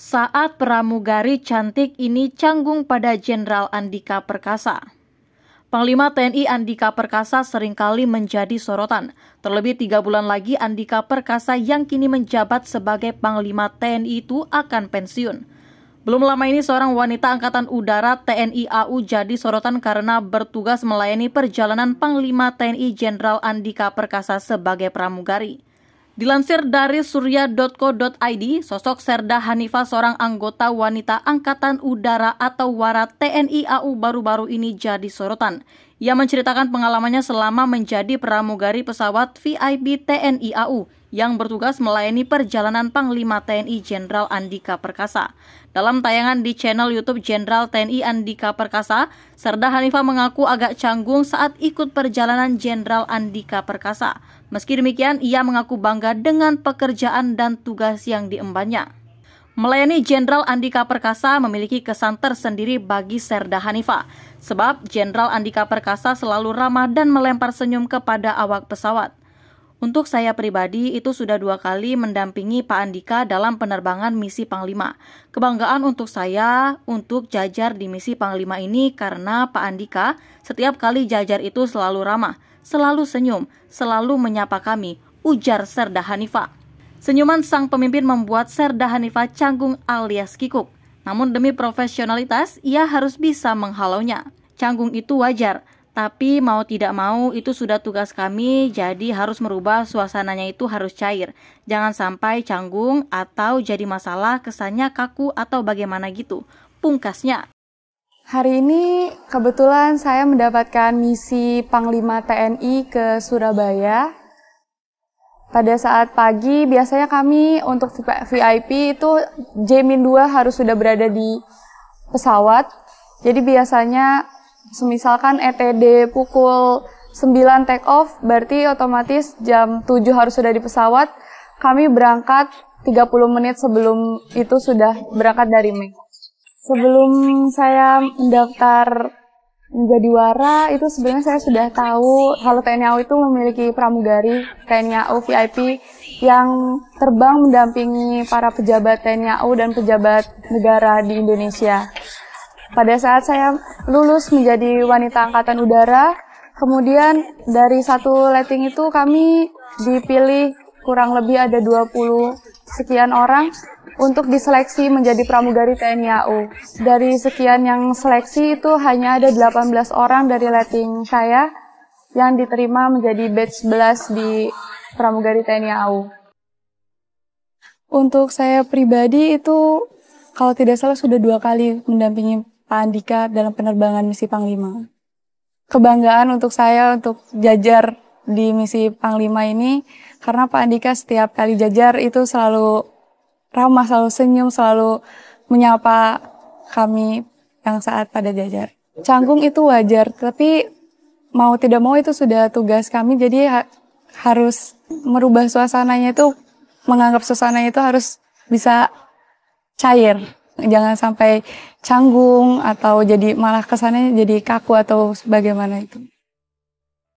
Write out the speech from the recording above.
saat pramugari cantik ini canggung pada Jenderal Andika Perkasa. Panglima TNI Andika Perkasa seringkali menjadi sorotan. Terlebih tiga bulan lagi Andika Perkasa yang kini menjabat sebagai Panglima TNI itu akan pensiun. Belum lama ini seorang wanita Angkatan Udara TNI AU jadi sorotan karena bertugas melayani perjalanan Panglima TNI Jenderal Andika Perkasa sebagai pramugari. Dilansir dari surya.co.id, sosok Serda Hanifa seorang anggota wanita Angkatan Udara atau Wara TNI AU baru-baru ini jadi sorotan. Ia menceritakan pengalamannya selama menjadi pramugari pesawat VIP TNI AU yang bertugas melayani perjalanan Panglima TNI Jenderal Andika Perkasa. Dalam tayangan di channel YouTube Jenderal TNI Andika Perkasa, Serda Hanifah mengaku agak canggung saat ikut perjalanan Jenderal Andika Perkasa. Meski demikian, ia mengaku bangga dengan pekerjaan dan tugas yang diembannya. Melayani Jenderal Andika Perkasa memiliki kesan tersendiri bagi Serda Hanifa, sebab Jenderal Andika Perkasa selalu ramah dan melempar senyum kepada awak pesawat. Untuk saya pribadi, itu sudah dua kali mendampingi Pak Andika dalam penerbangan misi Panglima. Kebanggaan untuk saya untuk jajar di misi Panglima ini karena Pak Andika setiap kali jajar itu selalu ramah, selalu senyum, selalu menyapa kami, ujar Serda Hanifah. Senyuman sang pemimpin membuat Serda Hanifah canggung alias kikuk. Namun demi profesionalitas, ia harus bisa menghalaunya. Canggung itu wajar, tapi mau tidak mau itu sudah tugas kami, jadi harus merubah suasananya itu harus cair. Jangan sampai canggung atau jadi masalah kesannya kaku atau bagaimana gitu. Pungkasnya. Hari ini kebetulan saya mendapatkan misi Panglima TNI ke Surabaya pada saat pagi biasanya kami untuk VIP itu jamin 2 harus sudah berada di pesawat. Jadi biasanya semisalkan ETD pukul 9 take off berarti otomatis jam 7 harus sudah di pesawat. Kami berangkat 30 menit sebelum itu sudah berangkat dari Mei. Sebelum saya mendaftar menjadi wara itu sebenarnya saya sudah tahu kalau TNI AU itu memiliki pramugari TNI AU VIP yang terbang mendampingi para pejabat TNI AU dan pejabat negara di Indonesia. Pada saat saya lulus menjadi wanita angkatan udara, kemudian dari satu letting itu kami dipilih kurang lebih ada 20 sekian orang untuk diseleksi menjadi pramugari TNI AU. Dari sekian yang seleksi itu hanya ada 18 orang dari letting saya yang diterima menjadi batch 11 di pramugari TNI AU. Untuk saya pribadi itu kalau tidak salah sudah dua kali mendampingi Pak Andika dalam penerbangan misi Panglima. Kebanggaan untuk saya untuk jajar di misi Panglima ini karena Pak Andika setiap kali jajar itu selalu ramah, selalu senyum, selalu menyapa kami yang saat pada jajar. Canggung itu wajar, tapi mau tidak mau itu sudah tugas kami, jadi ha harus merubah suasananya itu, menganggap suasananya itu harus bisa cair. Jangan sampai canggung atau jadi malah kesannya jadi kaku atau bagaimana itu.